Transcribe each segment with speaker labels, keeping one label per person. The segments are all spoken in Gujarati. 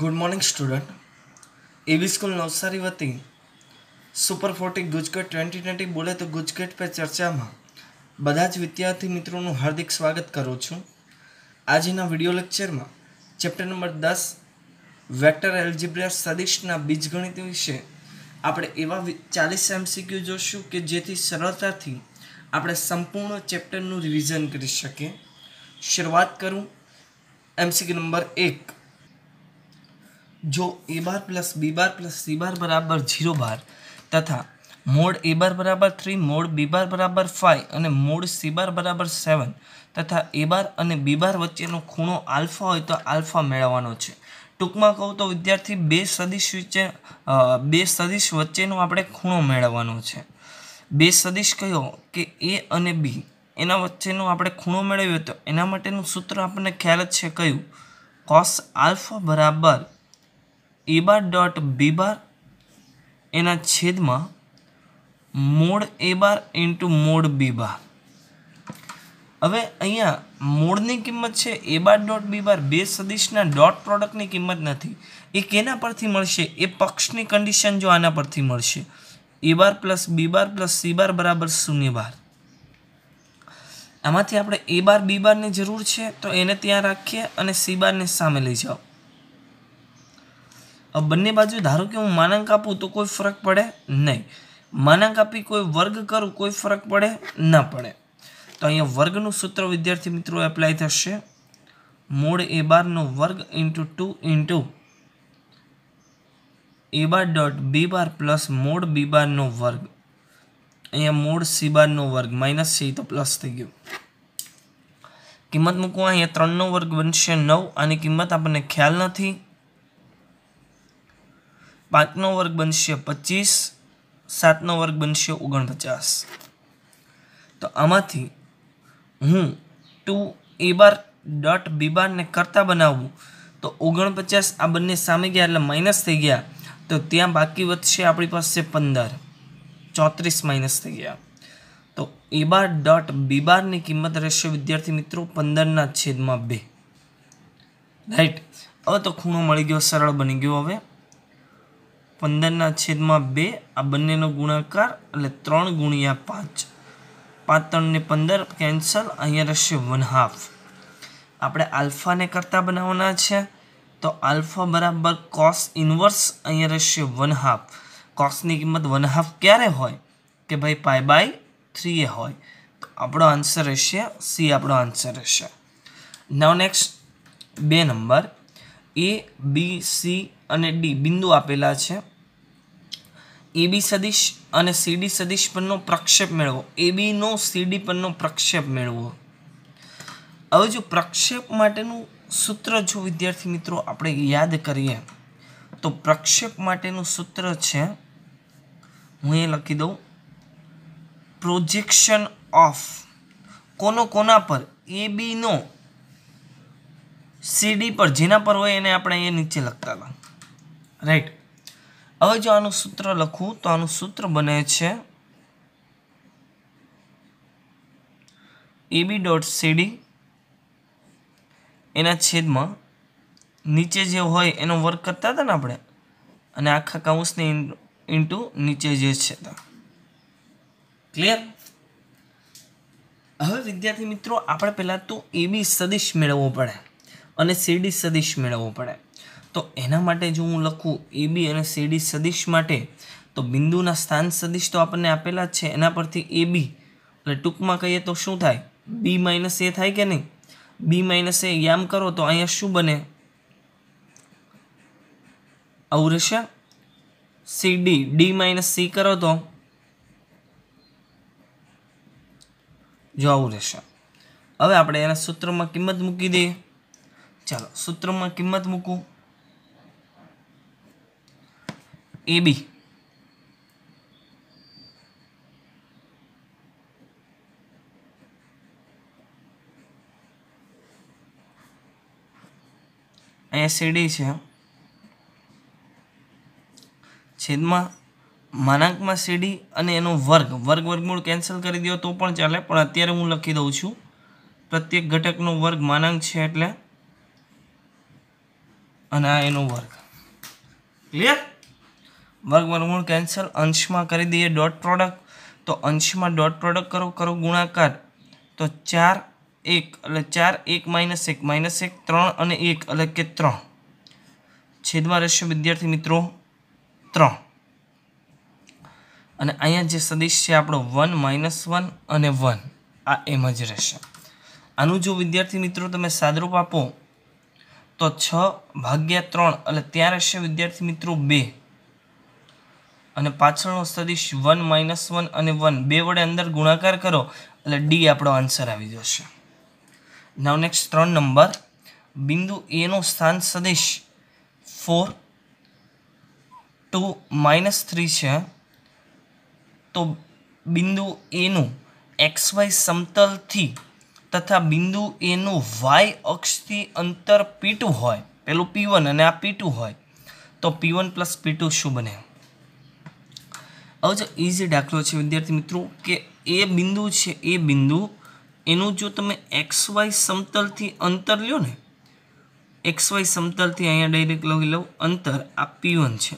Speaker 1: good morning student A B school Navsari વતી super forty GUJCET twenty twenty બોલે તો ગુજકેટ પે ચર્ચામાં બધા જ વિદ્યાર્થી મિત્રોનું હાર્દિક સ્વાગત કરું છું આજના વિડીયો લેક્ચરમાં ચેપ્ટર નંબર દસ વેક્ટર એલ્જિબ્રા સદિશના બીજગણિત વિશે આપણે એવા ચાલીસ એમસીક્યુ જોશું કે જેથી સરળતાથી આપણે સંપૂર્ણ ચેપ્ટરનું રિવિઝન કરી શકીએ શરૂઆત કરું એમસીક્યુ નંબર એક જો A bar plus B bar plus C bar બરાબર ઝીરો બાર તથા મોડ એ બાર બરાબર થ્રી મોડ બી બાર બરાબર ફાઇવ અને મોડ સી બાર બરાબર સેવન તથા એ બાર અને બી બાર વચ્ચેનો ખૂણો આલ્ફા હોય તો આલ્ફા મેળવવાનો છે ટૂંકમાં કહું તો વિદ્યાર્થી બે સદીશ વચ્ચે બે સદીશ વચ્ચેનો આપણે ખૂણો મેળવવાનો છે બે સદીશ કહ્યો કે એ અને બી એના વચ્ચેનો આપણે ખૂણો મેળવ્યો તો એના માટેનું સૂત્ર આપણને ખ્યાલ જ છે કયું કોસ આલ્ફા બરાબર A bar dot B bar એના છેદમાં mod A bar into mod B bar હવે અહીંયા મોડની કિંમત છે એ બાર ડોટ બી બાર બે સદીશના ડોટ પ્રોડક્ટની કિંમત નથી એ કેના પરથી મળશે એ પક્ષની કન્ડિશન જો આના પરથી મળશે A bar plus B bar plus C bar બરાબર શૂન્ય બાર આમાંથી આપણે એ બાર બી બારની જરૂર છે તો એને ત્યાં રાખીએ અને સી બારને સામે લઈ જાઓ બંને બાજુ ધારો કે હું માનાંક આપું તો કોઈ ફરક પડે નહીં માનાંક આપી કોઈ વર્ગ કરું કોઈ ફરક પડે ન પડે તો અહીંયા વર્ગનું સૂત્ર વિદ્યાર્થી મિત્રો એપ્લાય થશે મૂળ એ બારનો વર્ગ into two into A bar dot B bar plus મૂળ બી બારનો વર્ગ અહીંયા મૂળ સી બારનો વર્ગ માઇનસ સી તો પ્લસ થઈ ગયું કિંમત મૂકવા અહીંયા ત્રણનો વર્ગ બનશે નવ આની કિંમત આપણને ખ્યાલ નથી પાંચનો વર્ગ બનશે પચીસ સાતનો વર્ગ બનશે ઓગણપચાસ તો આમાંથી હું ટુ એ બાર ડોટ બી બારને કરતાં બનાવું તો ઓગણપચાસ આ બંને સામે ગયા એટલે માઇનસ થઈ ગયા તો ત્યાં બાકી વધશે આપણી પાસે પંદર ચોત્રીસ માઇનસ થઈ ગયા તો એ બાર ડોટ બી બારની કિંમત રહેશે વિદ્યાર્થી મિત્રો પંદરના છેદમાં બે રાઈટ હવે તો ખૂણો મળી ગયો સરળ બની ગયો હવે પંદરના છેદમાં બે આ બંનેનો ગુણાકાર એટલે ત્રણ ગુણ્યા પાંચ પાંચ ત્રણને પંદર કેન્સલ અહીંયા રહેશે વન હાફ આપણે આલ્ફાને કરતાં બનાવવાના છે તો આલ્ફા બરાબર કોસ ઇન્વર્સ અહીંયા રહેશે વન હાફ કોસની કિંમત વન હાફ ક્યારે હોય કે ભાઈ પાય બાય થ્રીએ હોય આપણો આન્સર રહેશે સી આપણો આન્સર રહેશે નવ નેક્સ્ટ બે નંબર એ બી સી અને ડી બિંદુ આપેલા છે એબી સદીશ અને સીડી સદીશ પરનો પ્રક્ષેપ મેળવો એબીનો સીડી પરનો પ્રક્ષેપ મેળવો હવે જો પ્રક્ષેપ માટેનું સૂત્ર જો વિદ્યાર્થી મિત્રો આપણે યાદ કરીએ તો પ્રક્ષેપ માટેનું સૂત્ર છે હું એ લખી દઉં પ્રોજેક્શન ઓફ કોનો કોના પર એબીનો સીડી પર જેના પર હોય એને આપણે અહીંયા નીચે લખતા હતા રાઈટ હવે જો આનું સૂત્ર લખું તો આનું સૂત્ર બને છે એબી ડોટ સીડી એના છેદમાં નીચે જે હોય એનો વર્ક કરતા હતા ને આપણે અને આખા કાઉન્સને ઇન્ટુ નીચે જે છે ક્લિયર હવે વિદ્યાર્થી મિત્રો આપણે પહેલાં તો એબી સદિશ મેળવવો પડે અને સીડી સદિશ મેળવવો પડે તો એના માટે જો હું લખું એ બી અને સીડી સદિશ માટે તો બિંદુના સ્થાન સદિશ તો આપણને આપેલા જ છે એના પરથી એ બી એટલે ટૂંકમાં કહીએ તો શું થાય બી માઇનસ એ થાય કે નહીં બી માઇનસ એ યામ કરો તો અહીંયા શું બને આવું રહેશે C D D minus C કરો તો જો આવું રહેશે હવે આપણે એના સૂત્રમાં કિંમત મૂકી દઈએ ચાલો સૂત્રમાં કિંમત મૂકું એ બી અહીંયા સીડી છે છેદમાં માનાંકમાં સીડી અને એનો વર્ગ વર્ગ વર્ગમૂળ કેન્સલ કરી દો તો પણ ચાલે પણ અત્યારે હું લખી દઉં છું પ્રત્યેક ઘટકનો વર્ગ માનાંક છે એટલે અને આ એનો વર્ગ ક્લિયર વર્ગમૂળ કેન્સલ અંશમાં કરી દઈએ ડોટ પ્રોડક્ટ તો અંશમાં ડોટ પ્રોડક્ટ કરો કરો ગુણાકાર તો ચાર એક એટલે ચાર એક માઇનસ એક માઇનસ એક ત્રણ અને એક એટલે કે ત્રણ છેદમાં રહેશે વિદ્યાર્થી મિત્રો ત્રણ અને અહીંયા જે સદીશ છે આપણો વન માઇનસ વન અને વન આ એમ જ રહેશે આનું જો વિદ્યાર્થી મિત્રો તમે સાદરૂપ આપો તો છ ભાગ્યા ત્રણ એટલે ત્યાં રહેશે વિદ્યાર્થી મિત્રો બે અને પાછળનો સદિશ વન માઇનસ વન અને વન બે વડે અંદર ગુણાકાર કરો એટલે ડી આપણો આન્સર આવી જશે નાવ નેક્સ્ટ ત્રણ નંબર બિંદુ એનું સ્થાન સદિશ ફોર ટુ માઇનસ થ્રી છે તો બિંદુ એનું એક્સ વાય સમતલથી તથા બિંદુ એનું વાય અક્ષથી અંતર પી હોય પેલું પી વન અને આ પી હોય તો પી વન પ્લસ પી શું બને હવે જો એ દાખલો છે વિદ્યાર્થી મિત્રો કે એ બિંદુ છે એ બિંદુ એનું જો તમે એક્સ વાય સમતલથી અંતર લ્યો ને એક્સ વાય સમતલથી અહીંયા ડાયરેક્ટ લઈ લઉં અંતર આ પીવન છે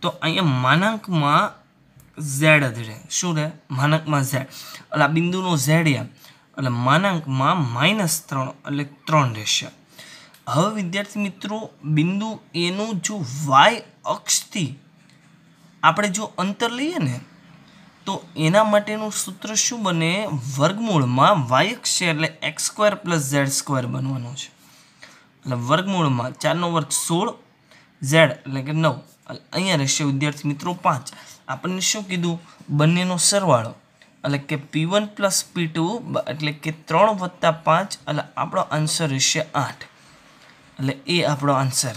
Speaker 1: તો અહીંયા માનાંકમાં ઝેડ જ રહે શું રહે માનાંકમાં ઝેડ એટલે આ બિંદુનો ઝેડ યા એટલે માનાંકમાં માઇનસ ત્રણ એટલે ત્રણ રહેશે હવે વિદ્યાર્થી મિત્રો બિંદુ એનું જો વાય અક્ષથી આપણે જો અંતર લઈએ ને તો એના માટેનું સૂત્ર શું બને વર્ગમૂળમાં વાયક્ષ છે એટલે X square plus Z square બનવાનું છે એટલે વર્ગમૂળમાં ચારનો વર્ગ સોળ ઝેડ એટલે કે નવ અહીંયા રહેશે વિદ્યાર્થી મિત્રો પાંચ આપણને શું કીધું બંનેનો સરવાળો એટલે કે P one plus P two એટલે કે ત્રણ વત્તા પાંચ એટલે આપણો આન્સર રહેશે આઠ એટલે એ આપણો આન્સર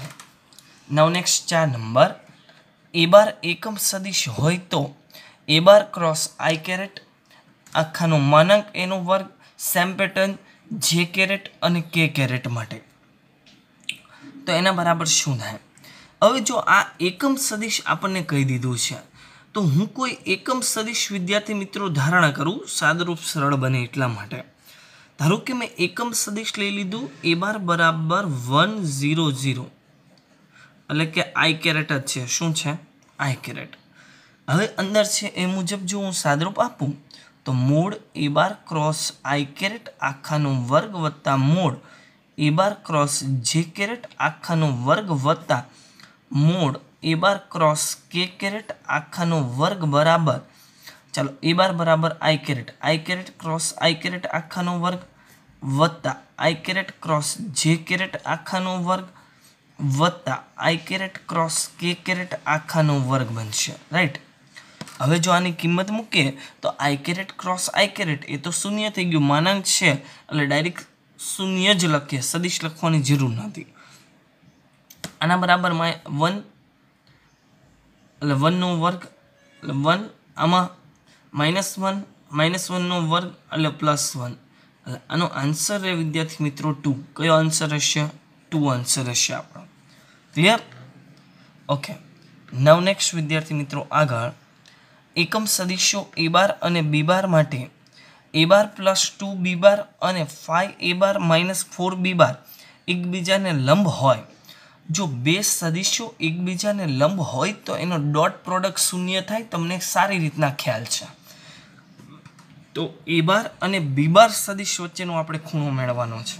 Speaker 1: નાવ નેક્સ્ટ ચાર નંબર એ બાર એકમ સદિશ હોય તો A bar cross I caret આખાનો માનાંક એનો વર્ગ સેમ પેટર્ન જે કેરેટ અને કે કેરેટ માટે તો એના બરાબર શું થાય હવે જો આ એકમ સદિશ આપણને કહી દીધું છે તો હું કોઈ એકમ સદિશ વિદ્યાર્થી મિત્રો ધારણા કરું સાદરૂપ સરળ બને એટલા માટે ધારો કે મેં એકમ સદિશ લઈ લીધું એ બાર બરાબર વન ઝીરો ઝીરો એટલે કે આઈ કેરેટ જ છે શું છે આઈ હવે અંદર છે એ મુજબ જો હું સાદરૂપ આપું તો મૂળ A bar cross I caret આખાનો વર્ગ વત્તા મૂળ A bar cross J caret આખાનો વર્ગ વત્તા મૂળ A bar cross K caret આખાનો વર્ગ બરાબર ચાલો એ બાર બરાબર I caret I caret cross I caret આખાનો વર્ગ વત્તા I caret cross J caret આખાનો વર્ગ વત્તા I caret cross K caret આખાનો વર્ગ બનશે રાઈટ હવે જો આની કિંમત મૂકીએ તો I caret cross I caret એ તો શૂન્ય થઈ ગયું માનાંક છે એટલે ડાયરેક્ટ શૂન્ય જ લખીએ સદીશ લખવાની જરૂર નથી આના બરાબર માય વન એટલે વનનો વર્ગ એટલે વન આમાં માઇનસ વન માઇનસ વનનો વર્ગ એટલે પ્લસ વન એટલે આનો આન્સર એ વિદ્યાર્થી મિત્રો ટુ કયો આન્સર હશે ટુ આન્સર હશે આપણો ક્લિયર ઓકે નવ નેક્સ્ટ વિદ્યાર્થી મિત્રો આગળ એકમ સદીશો એ બાર અને બી બાર માટે એ bar plus two B bar અને five A bar minus four B bar એકબીજાને લંબ હોય જો બે સદીશો એકબીજાને લંબ હોય તો એનો ડોટ પ્રોડક્ટ શૂન્ય થાય તમને સારી રીતના ખ્યાલ છે તો એ બાર અને બી બાર સદીશ વચ્ચેનો આપણે ખૂણો મેળવવાનો છે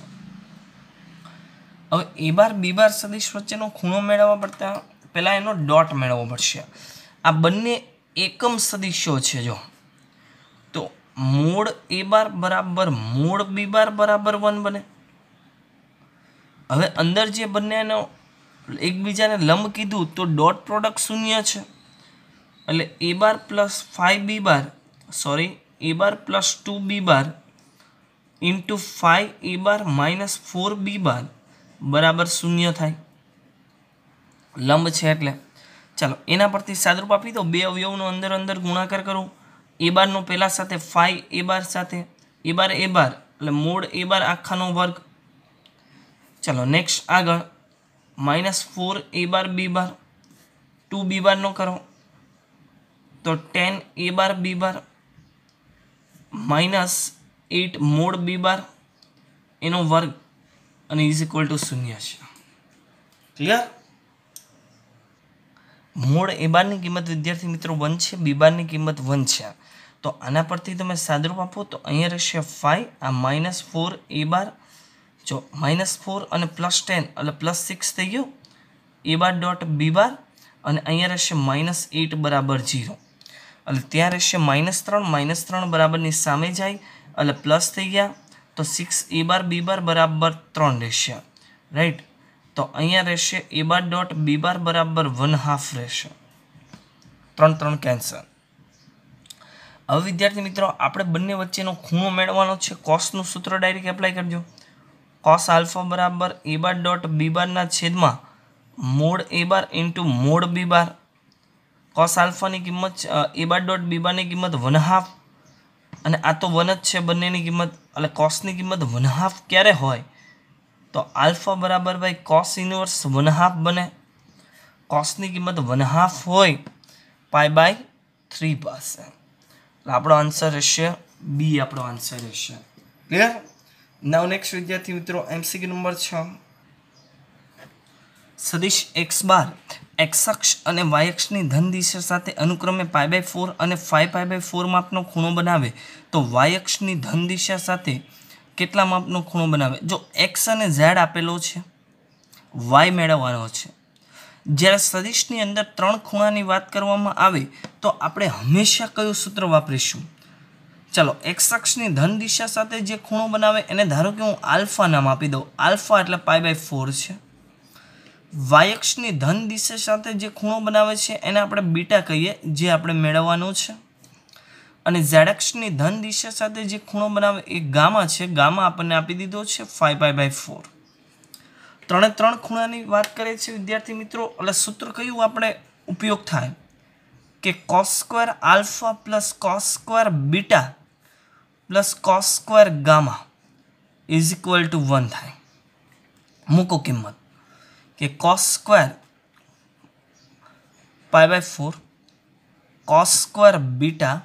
Speaker 1: હવે એ બાર બી બાર સદિશ વચ્ચેનો ખૂણો મેળવવા પડતા પહેલાં એનો ડોટ મેળવવો પડશે આ બંને એકમ સદિશો છે જો તો મૂળ એ બાર બરાબર મૂળ બી બાર બરાબર વન બને હવે અંદર જે બંનેનો એકબીજાને લંબ કીધું તો ડોટ પ્રોડક્ટ શૂન્ય છે એટલે A bar plus five B bar sorry A bar plus two B bar into five A bar minus four B bar બરાબર શૂન્ય થાય લંબ છે એટલે ચાલો એના પરથી સાદરૂપ આપી દો બે અવયવનો અંદર અંદર ગુણાકાર કરો એ બારનો પહેલાં સાથે ફાઈ એ બાર સાથે એ બાર એ બાર એટલે મૂળ એ બાર આખાનો વર્ગ ચાલો નેક્સ્ટ આગળ minus four A bar B bar two B બારનો કરો તો ten A bar B bar minus eight મૂળ બી બાર એનો વર્ગ અને ઇઝ ઇક્વલ ટુ શૂન્ય છે ક્લિયર મૂળ એ બારની કિંમત વિદ્યાર્થી મિત્રો વન છે બી બારની કિંમત વન છે તો આના પરથી તમે સાદરૂપ આપો તો અહીંયા રહેશે ફાઈવ આ માઇનસ ફોર એ બાર જો માઇનસ ફોર અને પ્લસ ટેન એટલે પ્લસ સિક્સ થઈ ગયું એ બાર ડોટ બી બાર અને અહીંયા રહેશે માઇનસ એટ બરાબર જીરો એટલે ત્યાં રહેશે માઇનસ ત્રણ માઇનસ ત્રણ બરાબરની સામે જાય એટલે પ્લસ થઈ ગયા તો સિક્સ એ બાર બી બાર બરાબર ત્રણ રહેશે રાઈટ તો અહીંયા રહેશે એ બાર ડોટ બી બાર બરાબર વન હાફ રહેશે ત્રણ ત્રણ કેન્સર હવે વિદ્યાર્થી મિત્રો આપણે બંને વચ્ચેનો ખૂણો મેળવવાનો છે કોસનું સૂત્ર ડાયરેક્ટ એપ્લાય કરજો કોસ આલ્ફા બરાબર એ બાર ડોટ બી બારના છેદમાં mod A bar into mod B bar cos આલ્ફાની કિંમત એ બાર ડોટ બી બારની કિંમત વન હાફ અને આ તો વન જ છે બંનેની કિંમત એટલે કોસની કિંમત વન હાફ ક્યારે હોય તો આલ્ફા બરાબર by cos inverse one half બને કોસની કિંમત વન હાફ હોય પાય બાય થ્રી પાસે એટલે આપણો આન્સર રહેશે બી આપણો આન્સર રહેશે ક્લિયર નવ નેક્સ્ટ વિદ્યાર્થી મિત્રો એમસીક્યુ નંબર છ સદીશ એક્સ બાર એક્સ અક્ષ અને વાય અક્ષની ધન દિશા સાથે અનુક્રમે પાય બાય ફોર અને ફાઇવ પાય બાય ફોર માપનો ખૂણો બનાવે તો વાય અક્ષની ધન દિશા સાથે કેટલા માપનો ખૂણો બનાવે જો એક્સ અને ઝેડ આપેલો છે વાય મેળવવાનો છે જ્યારે સદિશની અંદર ત્રણ ખૂણાની વાત કરવામાં આવે તો આપણે હંમેશા કયું સૂત્ર વાપરીશું ચાલો એક્સ અક્ષની ધન દિશા સાથે જે ખૂણો બનાવે એને ધારો કે હું આલ્ફા નામ આપી દઉં આલ્ફા એટલે પાય બાય ફોર છે વાયક્ષની ધન દિશા સાથે જે ખૂણો બનાવે છે એને આપણે બીટા કહીએ જે આપણે મેળવવાનો છે અને ઝેડક્ષની ધન દિશા સાથે જે ખૂણો બનાવે એ ગામા છે ગામા આપણને આપી દીધો છે ફાઈવ બાય બાય ફોર ત્રણે ત્રણ ખૂણાની વાત કરે છે વિદ્યાર્થી મિત્રો એટલે સૂત્ર કયું આપણે ઉપયોગ થાય કે cos square alpha plus cos square beta plus cos square gamma is equal to one થાય મૂકો કિંમત કે cos square pi by four cos square beta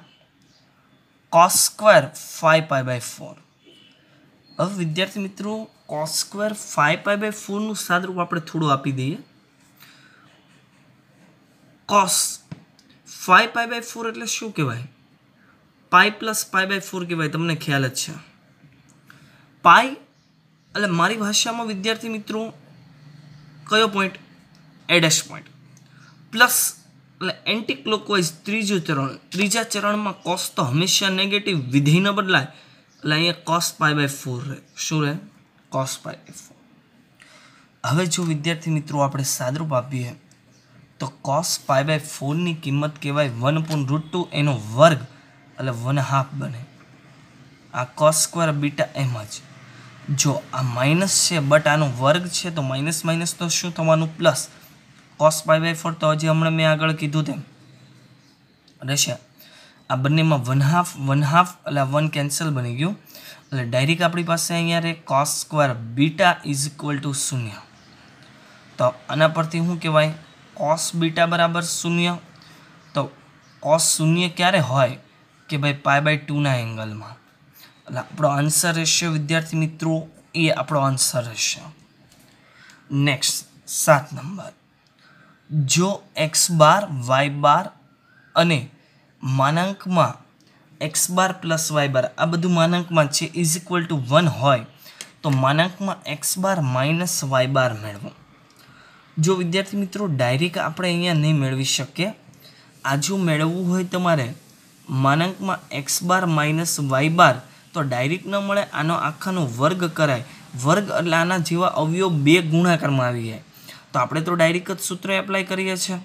Speaker 1: cos square phi pi by four હવે વિદ્યાર્થી મિત્રો cos square phi pi by ફોરનું સાદરૂપ આપણે થોડું આપી દઈએ cos phi pi by four એટલે શું કહેવાય pi plus pi by four કહેવાય તમને ખ્યાલ જ છે પાઈ એટલે મારી ભાષામાં વિદ્યાર્થી મિત્રો કયો પોઈન્ટ એડેશ પોઈન્ટ પ્લસ એટલે એન્ટી ક્લોકવાઇઝ ત્રીજું ચરણ ત્રીજા ચરણમાં કોસ તો હંમેશા નેગેટિવ વિધેય ન બદલાય એટલે અહીંયા કોસ પાય બાય ફોર રહે શું રહે કોસ પાય બાય ફોર હવે જો વિદ્યાર્થી મિત્રો આપણે સાદરૂપ આપીએ તો કોસ પાય બાય ફોરની કિંમત કહેવાય વન પૂન રૂટ ટુ એનો વર્ગ એટલે વન હાફ બને આ કોસ સ્ક્વેર બીટા એમ જ જો આ માઇનસ છે બટ આનો વર્ગ છે તો માઇનસ માઇનસ તો શું થવાનું plus cos pi by four તો હજી હમણાં મેં આગળ કીધું તેમ રહેશે આ બંનેમાં વન હાફ વન હાફ એટલે વન કેન્સલ બની ગયું એટલે ડાયરેક્ટ આપણી પાસે અહીંયા રહે cos square beta is equal to શૂન્ય તો આના પરથી શું કહેવાય કોસ બીટા બરાબર શૂન્ય તો કોસ શૂન્ય ક્યારે હોય કે ભાઈ પાય બાય ટુના એંગલમાં એટલે આપણો આન્સર રહેશે વિદ્યાર્થી મિત્રો એ આપણો આન્સર રહેશે નેક્સ્ટ સાત નંબર જો એક્સ બાર વાય બાર અને માનાંકમાં X bar plus Y bar આ બધું માનાંકમાં છે ઇઝ ઇક્વલ ટુ વન હોય તો માનાંકમાં X bar minus Y bar મેળવો જો વિદ્યાર્થી મિત્રો ડાયરેક્ટ આપણે અહીંયા નહીં મેળવી શકીએ આ જો મેળવવું હોય તમારે માનાંકમાં X bar minus Y bar તો ડાયરેક્ટ ન મળે આનો આખાનો વર્ગ કરાય વર્ગ એટલે આના જેવા અવયવ બે ગુણાકારમાં આવી જાય તો આપણે તો ડાયરેક્ટ જ સૂત્ર એપ્લાય કરીએ છીએ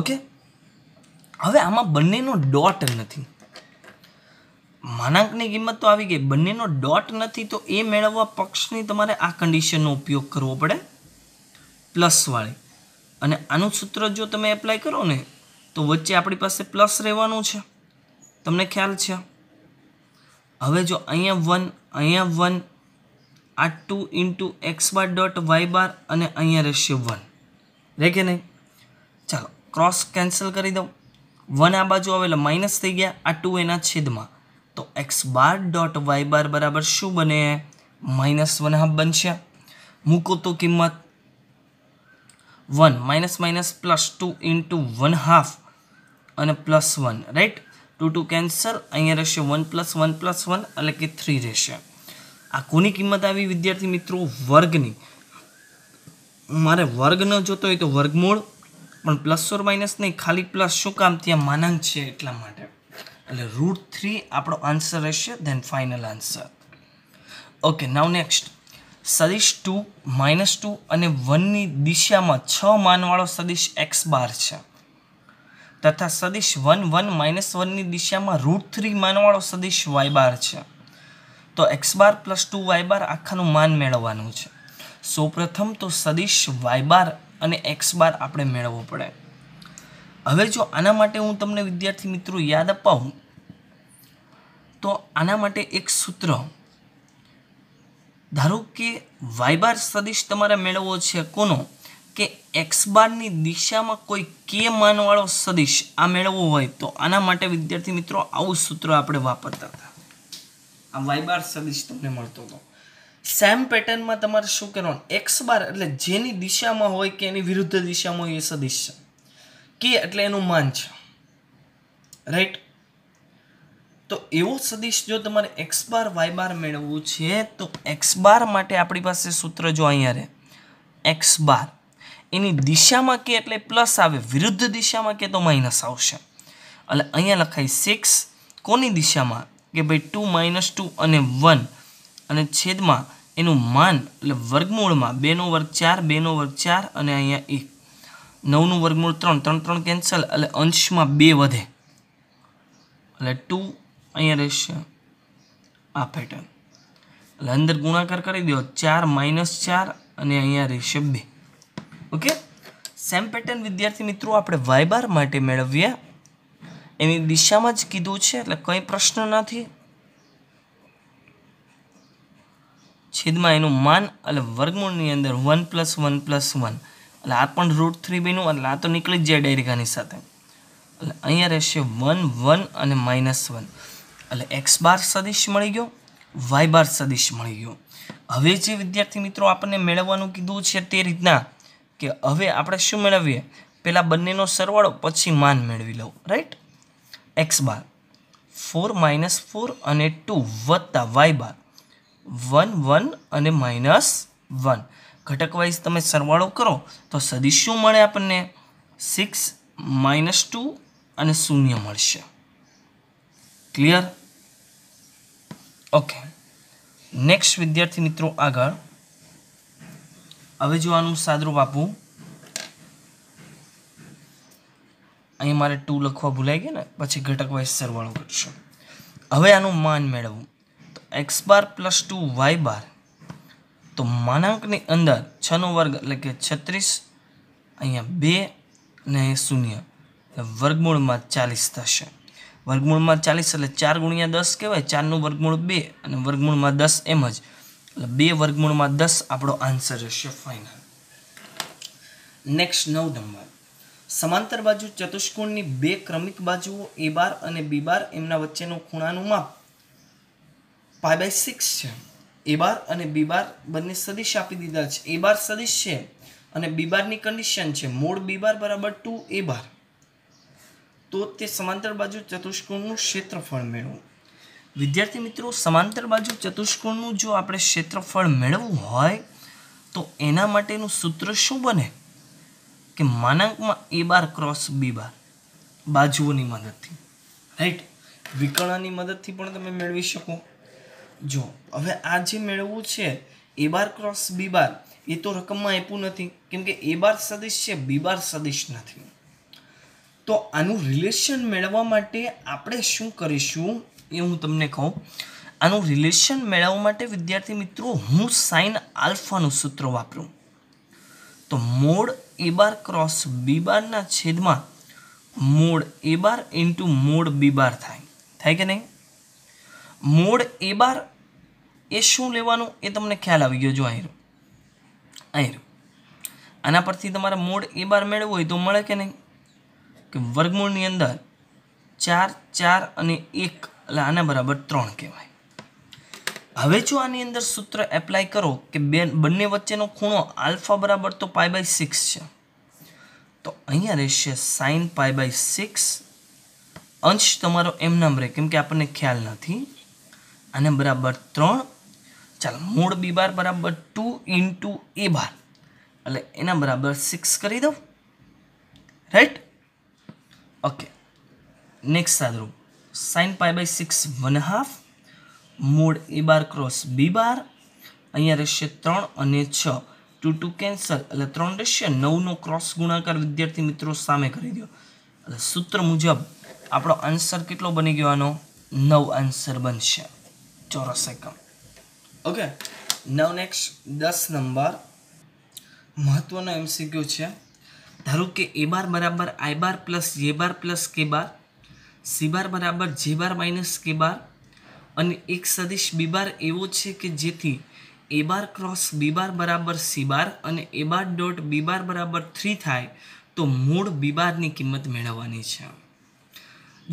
Speaker 1: ઓકે હવે આમાં બંનેનો ડોટ નથી માનાંકની કિંમત તો આવી ગઈ બંનેનો ડોટ નથી તો એ મેળવવા પક્ષની તમારે આ કન્ડિશનનો ઉપયોગ કરવો પડે પ્લસવાળી અને આનું સૂત્ર જો તમે એપ્લાય કરો ને તો વચ્ચે આપણી પાસે પ્લસ રહેવાનું છે તમને ખ્યાલ છે હવે જો અહીંયા વન અહીંયા વન આ two into X bar dot Y bar અને અહીંયા રહેશે વન રહે કે નહીં ચાલો ક્રોસ કેન્સલ કરી દઉં વન આ બાજુ આવેલા માઇનસ થઈ ગયા આ ટુ એના છેદમાં તો X bar dot Y bar બરાબર શું બને માઇનસ વન હાફ બનશે મૂકો તો કિંમત one minus minus plus two into one half અને plus one right two two cancel અહીંયા રહેશે one plus one plus one એટલે કે થ્રી રહેશે આ કોની કિંમત આવી વિદ્યાર્થી મિત્રો વર્ગની મારે વર્ગ ન જોતો હોય તો વર્ગમૂળ પણ પ્લસ ઓર માઇનસ નહીં ખાલી પ્લસ શું કામ ત્યાં માનાંક છે એટલા માટે એટલે રૂટ થ્રી આપણો આન્સર રહેશે then final answer okay now next સદિશ ટુ માઇનસ ટુ અને વનની દિશામાં છ માનવાળો સદિશ એક્સ બાર છે તથા સદિશ વન વન માઇનસ વનની દિશામાં રૂટ થ્રી માનવાળો સદિશ વાય બાર છે તો X bar plus two Y bar આખાનું માન મેળવવાનું છે સૌપ્રથમ તો સદિશ વાય બાર અને એક્સ બાર આપણે મેળવવો પડે હવે જો આના માટે હું તમને વિદ્યાર્થી મિત્રો યાદ અપાવું તો આના માટે એક સૂત્ર ધારો કે વાયબાર સદિશ તમારે મેળવવો છે કોનો કે એક્સ બારની દિશામાં કોઈ કે માનવાળો સદિશ આ મેળવવો હોય તો આના માટે વિદ્યાર્થી મિત્રો આવું સૂત્ર આપણે વાપરતા હતા આ વાયબાર સદિશ તમને મળતો હતો સેમ પેટર્નમાં તમારે શું કહેવાનું એક્સ બાર એટલે જેની દિશામાં હોય કે એની વિરુદ્ધ દિશામાં હોય એ સદિશ છે કે એટલે એનું માન છે રાઈટ તો એવો સદિશ જો તમારે એક્સ બાર વાય બાર મેળવવું છે તો એક્સ બાર માટે આપણી પાસે સૂત્ર જો અહીંયા રહે એક્સ બાર એની દિશામાં કે એટલે પ્લસ આવે વિરુદ્ધ દિશામાં કે તો માઇનસ આવશે એટલે અહીંયા લખાય સિક્સ કોની દિશામાં કે ભાઈ ટુ માઇનસ ટુ અને વન અને છેદમાં એનું માન એટલે વર્ગમૂળમાં બેનો વર્ગ ચાર બેનો વર્ગ ચાર અને અહીંયા એક નવનું વર્ગમૂળ ત્રણ ત્રણ ત્રણ કેન્સલ એટલે અંશમાં બે વધે એટલે ટુ અહીંયા રહેશે આ પેટર્ન એટલે અંદર ગુણાકાર કરી દો ચાર માઇનસ ચાર અને અહીંયા રહેશે બે ઓકે સેમ પેટર્ન વિદ્યાર્થી મિત્રો આપણે વાયબાર માટે મેળવીએ એની દિશામાં જ કીધું છે એટલે કંઈ પ્રશ્ન નથી છેદમાં એનું માન એટલે વર્ગમૂળની અંદર one plus one plus one એટલે આ પણ રૂટ થ્રી બીનું એટલે આ તો નીકળી જ જાય ડાયરેક્ટ સાથે એટલે અહીંયા રહેશે વન વન અને માઇનસ વન એટલે એક્સ બાર સદિશ મળી ગયો વાય બાર સદિશ મળી ગયો હવે જે વિદ્યાર્થી મિત્રો આપણને મેળવવાનું કીધું છે તે રીતના કે હવે આપણે શું મેળવીએ પહેલાં બંનેનો સરવાળો પછી માન મેળવી લઉં right X bar four minus four અને ટુ વત્તા વાય બાર વન વન અને માઇનસ વન ઘટક વાઇઝ તમે સરવાળો કરો તો સદીશ શું મળે આપણને સિક્સ માઇનસ ટુ અને શૂન્ય મળશે ક્લિયર ઓકે નેક્સ્ટ વિદ્યાર્થી મિત્રો આગળ હવે જો આનું સાદરૂપ આપવું અહીં મારે ટુ લખવા ભૂલાઈ ગયા ને પછી ઘટક વાઇઝ સરવાળો કરશું હવે આનું માન મેળવવું તો X bar plus two Y bar તો માનાંકની અંદર છનો વર્ગ એટલે કે છત્રીસ અહીંયા બે ને શૂન્ય વર્ગમૂળમાં ચાલીસ થશે વર્ગમૂળમાં ચાલીસ એટલે ચાર ગુણ્યા દસ કહેવાય ચારનું વર્ગમૂળ બે અને વર્ગમૂળમાં દસ એમ જ એટલે બે વર્ગમૂળમાં દસ આપણો આન્સર રહેશે ફાઇનલ નેક્સ્ટ નવ નંબર સમાંતર બાજુ ચતુષ્કોણની બે ક્રમિક બાજુઓ એ બાર અને બી બાર એમના વચ્ચેનો ખૂણાનું માપ પાય બાય સિક્સ છે એ બાર અને બી બાર બંને સદિશ આપી દીધા છે એ બાર સદિશ છે અને બી બારની કન્ડિશન છે મૂળ બી બાર બરાબર ટુ એ બાર તો તે સમાંતર બાજુ ચતુષ્કોણનું ક્ષેત્રફળ મેળવો વિદ્યાર્થી મિત્રો સમાંતર બાજુ ચતુષ્કોણનું જો આપણે ક્ષેત્રફળ મેળવવું હોય તો એના માટેનું સૂત્ર શું બને કે માનાંકમાં એ બાર ક્રોસ બી બાર બાજુઓની મદદથી રાઈટ વિકર્ણની મદદથી પણ તમે મેળવી શકો જો હવે આ જે મેળવવું છે એ બાર ક્રોસ બી બાર એ તો રકમમાં આપ્યું નથી કેમ કે એ બાર સદિશ છે બી બાર સદિશ નથી તો આનું રિલેશન મેળવવા માટે આપણે શું કરીશું એ હું તમને કહું આનું રિલેશન મેળવવા માટે વિદ્યાર્થી મિત્રો હું સાઇન આલ્ફાનું સૂત્ર વાપરું તો mode A bar cross B બારના છેદમાં mod A bar into mod B bar થાય થાય કે નહીં મોડ એ બાર એ શું લેવાનું એ તમને ખ્યાલ આવી ગયો જો અહીં અહીં આના પરથી તમારે મોડ એ બાર મેળવવું હોય તો મળે કે નહીં કે વર્ગમૂળની અંદર ચાર ચાર અને એક એટલે આના બરાબર ત્રણ કહેવાય હવે જો આની અંદર સૂત્ર એપ્લાય કરો કે બે બંને વચ્ચેનો ખૂણો આલ્ફા બરાબર તો પાય બાય સિક્સ છે તો અહીંયા રહેશે સાઇન પાય બાય સિક્સ અંશ તમારો એમ નામ રહે કેમ કે આપણને ખ્યાલ નથી આને બરાબર ત્રણ ચાલો મૂળ બી બાર બરાબર ટુ ઇન્ટુ એ બાર એટલે એના બરાબર સિક્સ કરી દઉં રાઈટ ઓકે નેક્સ્ટ ಆದರು sine pi by six one half મૂળ એ બાર ક્રોસ બી બાર અહીંયા રહેશે ત્રણ અને છ ટુ ટુ કેન્સલ એટલે ત્રણ રહેશે નવનો ક્રોસ ગુણાકાર વિદ્યાર્થી મિત્રો સામે કરી દો એટલે સૂત્ર મુજબ આપણો આન્સર કેટલો બની ગયો આનો નવ આન્સર બનશે ચોરસ એકમ ઓકે નવ નેક્સ્ટ દસ નંબર મહત્વનો એમસીક્યુ છે ધારો કે એ બાર બરાબર આઈ બાર પ્લસ જે બાર પ્લસ કે બાર સી બાર બરાબર જે બાર માઇનસ કે બાર અને એક સદીશ બી બાર એવો છે કે જેથી એ બાર ક્રોસ બી બાર બરાબર સી બાર અને એ બાર ડોટ બી બાર બરાબર થ્રી થાય તો મૂળ બી બારની કિંમત મેળવવાની છે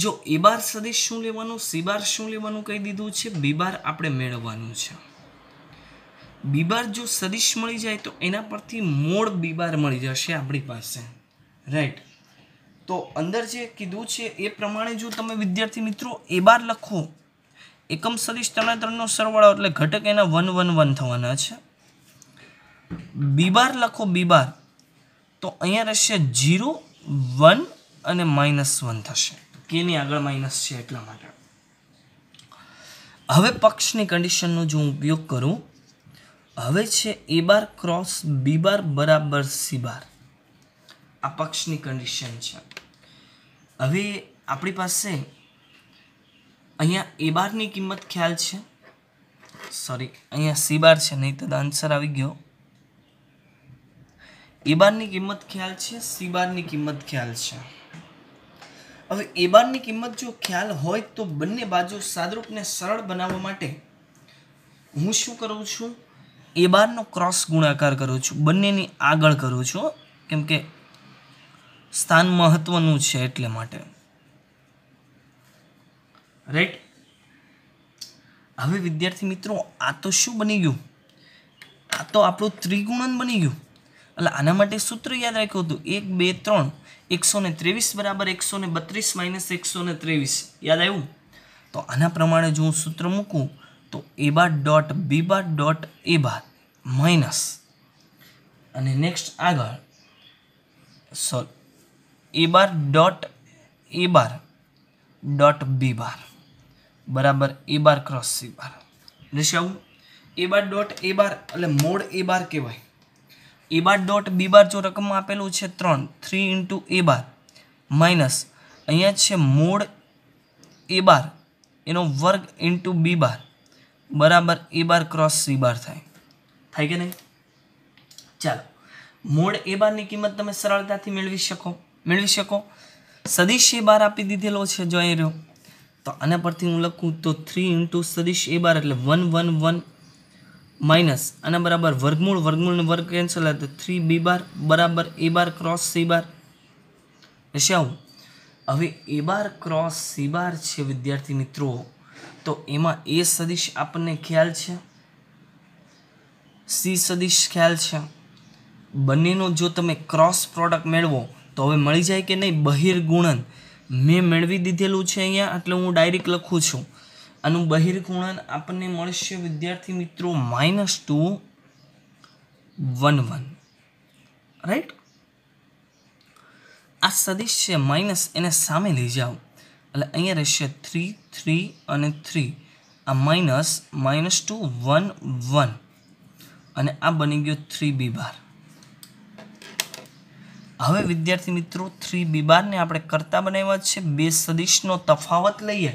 Speaker 1: જો એ બાર સદિશ શું લેવાનું સી બાર શું લેવાનું કહી દીધું છે બી બાર આપણે મેળવવાનું છે બીબાર જો સદિશ મળી જાય તો એના પરથી મૂળ બીબાર મળી જશે આપણી પાસે રાઈટ તો અંદર જે કીધું છે એ પ્રમાણે જો તમે વિદ્યાર્થી મિત્રો એ બાર લખો એકમ સદિશ ત્રણે ત્રણનો સરવાળો એટલે ઘટક એના વન વન વન થવાના છે બીબાર લખો બીબાર તો અહીંયા રહેશે જીરો વન અને માઇનસ વન થશે કેની આગળ માઇનસ છે એટલા માટે હવે પક્ષની કન્ડિશનનો જો હું ઉપયોગ કરું હવે છે એ બાર ક્રોસ બી બાર બરાબર સી બાર આ પક્ષની કન્ડિશન છે હવે આપણી પાસે અહીંયા એ બારની કિંમત ખ્યાલ છે સોરી અહીંયા સી બાર છે નહીં તો આન્સર આવી ગયો એ બારની કિંમત ખ્યાલ છે સી બારની કિંમત ખ્યાલ છે હવે એ બારની કિંમત જો ખ્યાલ હોય તો બંને બાજુ સાદરૂપને સરળ બનાવવા માટે હું શું કરું છું એ બારનો ક્રોસ ગુણાકાર કરું છું બંનેની આગળ કરું છું કેમ કે સ્થાન મહત્વનું છે એટલે માટે રાઈટ હવે વિદ્યાર્થી મિત્રો આ તો શું બની ગયું આ તો આપણું ત્રિગુણન બની ગયું એટલે આના માટે સૂત્ર યાદ રાખ્યું હતું એક બે ત્રણ એકસો ને ત્રેવીસ બરાબર એકસો ને બત્રીસ માઇનસ એકસો ને ત્રેવીસ યાદ આવ્યું તો આના પ્રમાણે જો હું સૂત્ર મૂકું તો A bar dot B bar dot A bar minus અને નેક્સ્ટ આગળ so A bar dot A bar dot B bar બરાબર એ બાર ક્રોસ સી બાર જશે આવું એ બાર ડોટ એ બાર એટલે મોડ એ બાર કહેવાય એ બાર ડોટ બી બાર જો રકમ આપેલું છે ત્રણ three into A bar minus અહીંયા છે મોડ એ બાર એનો વર્ગ ઇન્ટુ બી બાર બરાબર એ બાર ક્રોસ સી બાર થાય થાય કે નહીં ચાલો મૂળ એ બારની કિંમત તમે સરળતાથી મેળવી શકો મેળવી શકો સદીશ એ બાર આપી દીધેલો છે જોઈ રહ્યો તો આના પરથી હું લખું તો થ્રી ઇન્ટુ સદીશ એ બાર એટલે વન વન વન માઇનસ આના બરાબર વર્ગમૂળ વર્ગમૂળને વર્ગ કેન્સલ તો થ્રી બી બાર બરાબર એ બાર ક્રોસ સી બાર હશે આવું હવે એ બાર ક્રોસ સી બાર છે વિદ્યાર્થી મિત્રો તો એમાં એ સદિશ આપણને ખ્યાલ છે સી સદિશ ખ્યાલ છે બંનેનો જો તમે ક્રોસ પ્રોડક્ટ મેળવો તો હવે મળી જાય કે નહીં બહિર્ગુણન મેં મેળવી દીધેલું છે અહીંયા એટલે હું ડાયરેક્ટ લખું છું આનું બહિર્ગુણન આપણને મળશે વિદ્યાર્થી મિત્રો minus two one one right આ સદિશ છે માઇનસ એને સામે લઈ જાઓ એટલે અહીંયા રહેશે થ્રી થ્રી અને થ્રી આ minus minus two one one અને આ બની ગયો થ્રી બી બાર હવે વિદ્યાર્થી મિત્રો થ્રી બી બારને આપણે કરતા બનાવ્યા છે બે સદીશનો તફાવત લઈએ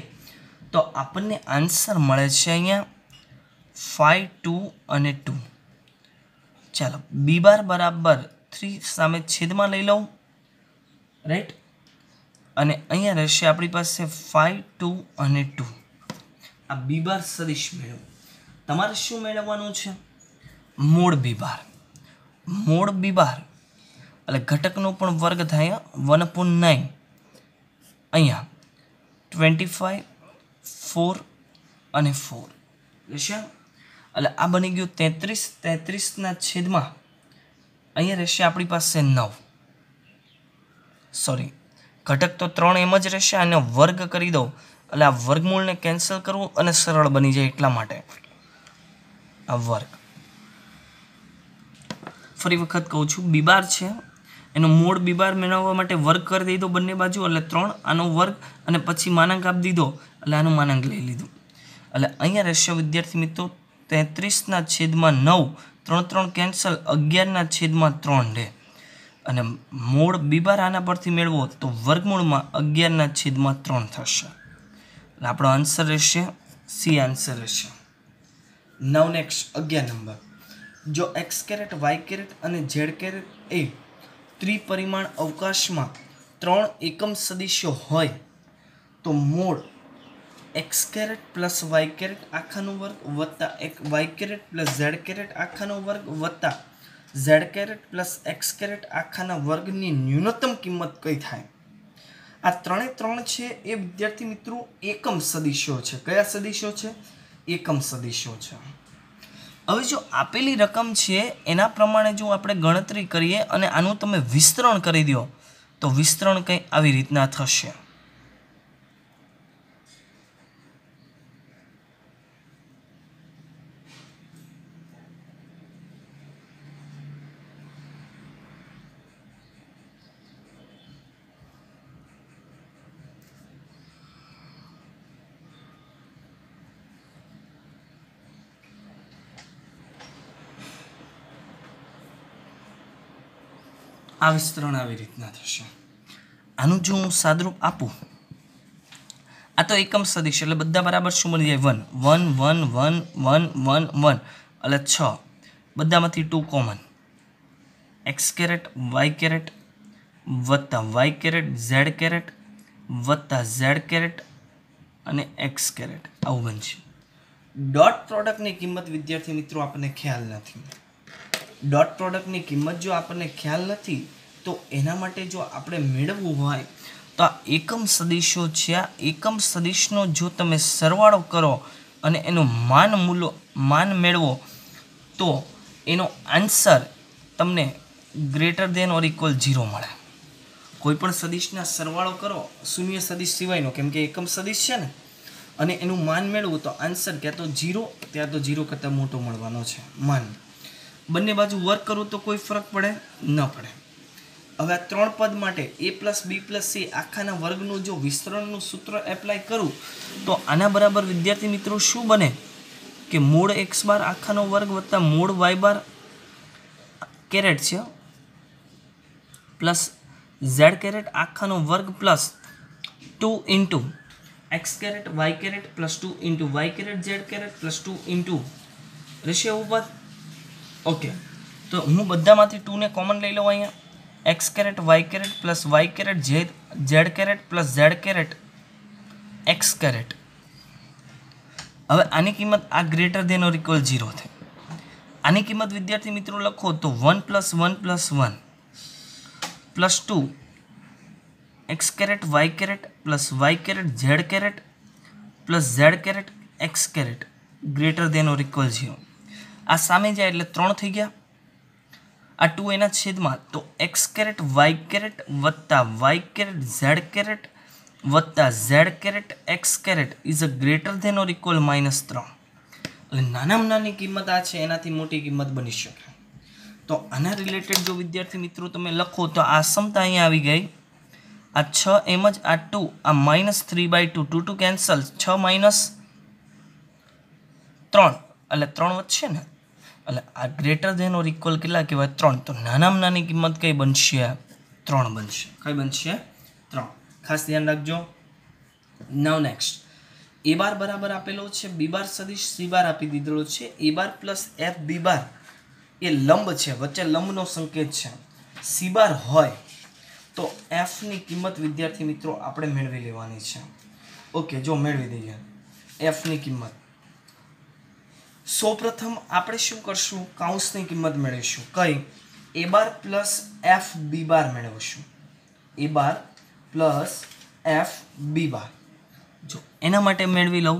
Speaker 1: તો આપણને આન્સર મળે છે અહીંયા ફાઈવ ટુ અને ટુ ચાલો બી બાર બરાબર થ્રી સામે છેદમાં લઈ લઉં રાઈટ અને અહીંયા રહેશે આપણી પાસે ફાઇવ ટુ અને ટુ આ બીબાર સદીશ મેળવો તમારે શું મેળવવાનું છે મૂળ બીબાર મૂળ બીબાર એટલે ઘટકનો પણ વર્ગ થાય વન અપોન નાઇન અહીંયા ટ્વેન્ટી ફાઈવ ફોર અને ફોર રહેશે એટલે આ બની ગયું તેત્રીસ તેત્રીસના છેદમાં અહીંયા રહેશે આપણી પાસે નવ સોરી ઘટક તો ત્રણ એમ જ રહેશે અને વર્ગ કરી દો એટલે આ વર્ગમૂળને કેન્સલ કરવું અને સરળ બની જાય એટલા માટે આ વર્ગ ફરી વખત કહું છું બીબાર છે એનો મૂળ બીબાર મેળવવા માટે વર્ગ કરી દીધો બંને બાજુ એટલે ત્રણ આનો વર્ગ અને પછી માનાંક આપી દીધો એટલે આનું માનાંક લઈ લીધું એટલે અહીંયા રહેશે વિદ્યાર્થી મિત્રો તેત્રીસના છેદમાં નવ ત્રણ ત્રણ કેન્સલ અગિયારના છેદમાં ત્રણ રહે અને મૂળ બીબાર આના પરથી મેળવો તો વર્ગમૂળમાં અગિયારના છેદમાં ત્રણ થશે એટલે આપણો આન્સર રહેશે સી આન્સર રહેશે નવ નેક્સ્ટ અગિયાર નંબર જો એક્સ કેરેટ વાય કેરેટ અને ઝેડ કેરેટ એ ત્રિપરિમાણ અવકાશમાં ત્રણ એકમ સદિશો હોય તો મૂળ X caret plus Y caret આખાનો વર્ગ વત્તા એક Y caret plus Z caret આખાનો વર્ગ વત્તા Z caret plus X caret આખાના વર્ગની ન્યૂનતમ કિંમત કઈ થાય આ ત્રણે ત્રણ છે એ વિદ્યાર્થી મિત્રો એકમ સદિશો છે કયા સદિશો છે એકમ સદિશો છે હવે જો આપેલી રકમ છે એના પ્રમાણે જો આપણે ગણતરી કરીએ અને આનું તમે વિસ્તરણ કરી દો તો વિસ્તરણ કંઈ આવી રીતના થશે આ વિસ્તરણ આવી રીતના થશે આનું જો હું સાદરૂપ આપું આ તો એકમ સદિશ એટલે બધા બરાબર શું મળી જાય one one one one one one one એટલે છ બધામાંથી two common X caret Y caret વત્તા વાય કેરેટ ઝેડ કેરેટ વત્તા ઝેડ કેરેટ અને એક્સ કેરેટ આવું બનશે ડોટ પ્રોડક્ટની કિંમત વિદ્યાર્થી મિત્રો આપણને ખ્યાલ નથી ડોટ પ્રોડક્ટની કિંમત જો આપણને ખ્યાલ નથી તો એના માટે જો આપણે મેળવવું હોય તો આ એકમ સદિશો છે આ એકમ સદિશનો જો તમે સરવાળો કરો અને એનું માન મૂલ્ય માન મેળવો તો એનો આન્સર તમને greater than or equal zero મળે કોઈપણ સદિશના સરવાળો કરો શૂન્ય સદિશ સિવાયનો કેમ કે એકમ સદિશ છે ને અને એનું માન મેળવું તો આન્સર ક્યાં તો ઝીરો ત્યાં તો ઝીરો કરતાં મોટો મળવાનો છે માન બંને બાજુ વર્ક કરવું તો કોઈ ફરક પડે ન પડે હવે આ ત્રણ પદ માટે A plus B plus C આખાના વર્ગનું જો વિસ્તરણનું સૂત્ર એપ્લાય કરું તો આના બરાબર વિદ્યાર્થી મિત્રો શું બને કે મૂળ એક્સ બાર આખાનો વર્ગ વત્તા મૂળ વાય બાર કેરેટ છે પ્લસ ઝેડ કેરેટ આખાનો વર્ગ plus two into X caret Y caret plus two into Y caret Z caret plus two into રહેશે ઉપર ઓકે તો હું બધામાંથી ટુને કોમન લઈ લઉં અહીંયા X caret Y caret plus Y caret જે Z caret plus Z caret X caret હવે આની કિંમત આ greater than or equal zero થાય આની કિંમત વિદ્યાર્થી મિત્રો લખો તો one plus one plus one plus two X caret Y caret plus Y caret Z caret plus Z caret X caret greater than or equal zero આ સામે જાય એટલે ત્રણ થઈ ગયા આ ટુ એના છેદમાં તો એક્સ કેરેટ વાય કેરેટ વત્તા વાય કેરેટ ઝેડ કેરેટ વત્તા Z caret X caret is a greater than or equal minus ત્રણ એટલે નાનામાં નાની કિંમત આ છે એનાથી મોટી કિંમત બની શકે તો આના રિલેટેડ જો વિદ્યાર્થી મિત્રો તમે લખો તો આ સમતા અહીંયા આવી ગઈ આ છ એમ જ આ ટુ આ minus three by two two two cancel છ માઇનસ ત્રણ એટલે ત્રણ વધશે ને એટલે આ ગ્રેટર ધેન ઓર ઇક્વલ કેટલા કહેવાય ત્રણ તો નાનામાં નાની કિંમત કઈ બનશે ત્રણ બનશે કઈ બનશે ત્રણ ખાસ ધ્યાન રાખજો નવ નેક્સ્ટ એ બાર બરાબર આપેલો છે બી બાર સદીશ સી બાર આપી દીધેલો છે એ બાર પ્લસ એફ બી બાર એ લંબ છે વચ્ચે લંબનો સંકેત છે સી બાર હોય તો એફની કિંમત વિદ્યાર્થી મિત્રો આપણે મેળવી લેવાની છે ઓકે જો મેળવી દઈએ એફની કિંમત સૌપ્રથમ આપણે શું કરશું કાઉન્સની કિંમત મેળવીશું કઈ એ બાર પ્લસ એફ બી બાર મેળવીશું એ બાર પ્લસ એફ બી બાર જો એના માટે મેળવી લઉં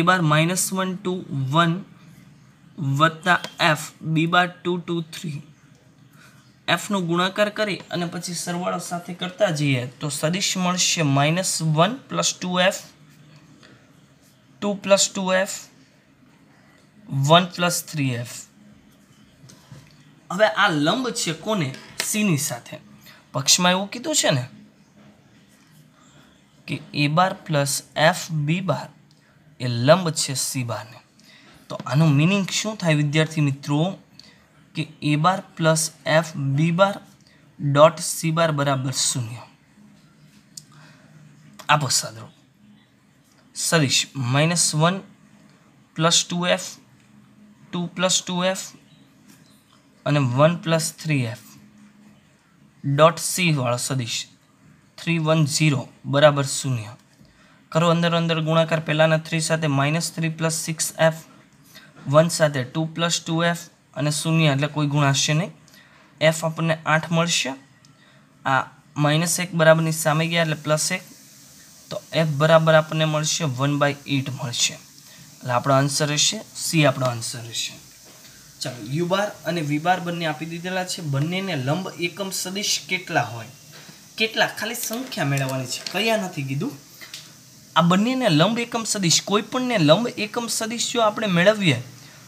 Speaker 1: A bar minus one two one વત્તા F B bar two two three એફનો ગુણાકાર કરી અને પછી સરવાળો સાથે કરતા જઈએ તો સદીશ મળશે minus one plus two F two plus two F one plus three F હવે આ લંબ છે કોને સીની સાથે પક્ષમાં એવું કીધું છે ને કે A bar plus F B બાર એ લંબ છે સી બારને તો આનું મિનિંગ શું થાય વિદ્યાર્થી મિત્રો કે A bar plus F B bar dot C bar બરાબર શૂન્ય આપો સાદરો સદિશ minus one plus two F two plus two F અને one plus three F dot સીવાળો સદિશ થ્રી વન ઝીરો બરાબર શૂન્ય કરો અંદર અંદર ગુણાકાર પહેલાંના થ્રી સાથે minus three plus six F one સાથે ટુ પ્લસ ટુ એફ અને શૂન્ય એટલે કોઈ ગુણાશે નહીં એફ આપણને આઠ મળશે આ માઇનસ એક બરાબરની સામે ગયા એટલે પ્લસ એક તો એફ બરાબર આપણને મળશે વન બાય એટ મળશે એટલે આપણો આન્સર હશે સી આપણો આન્સર હશે ચાલો યુ બાર અને વી બાર બંને આપી દીધેલા છે બંનેને લંબ એકમ સદિશ કેટલા હોય કેટલા ખાલી સંખ્યા મેળવવાની છે કયા નથી કીધું આ બંનેને લંબ એકમ સદિશ કોઈપણને લંબ એકમ સદિશ જો આપણે મેળવીએ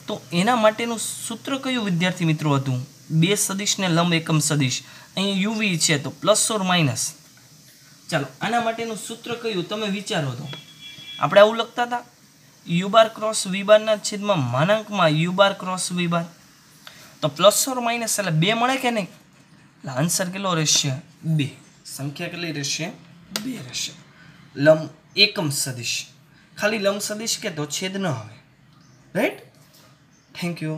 Speaker 1: તો એના માટેનું સૂત્ર કયું વિદ્યાર્થી મિત્રો હતું બે સદિશને લંબ એકમ સદિશ અહીં યુવી છે તો પ્લસ ઓર માઇનસ ચાલો આના માટેનું સૂત્ર કયું તમે વિચારો તો આપણે આવું લખતા હતા યુબાર ક્રોસ વીબારના છેદમાં માનાંકમાં યુબાર ક્રોસ વીબાર તો પ્લસ ઓર માઇનસ એટલે બે મળે કે નહીં એટલે આન્સર કેટલો રહેશે બે સંખ્યા કેટલી રહેશે બે રહેશે લંબ એકમ સદિશ ખાલી લંબ સદિશ કે તો છેદ ન આવે રાઈટ થેન્ક યુ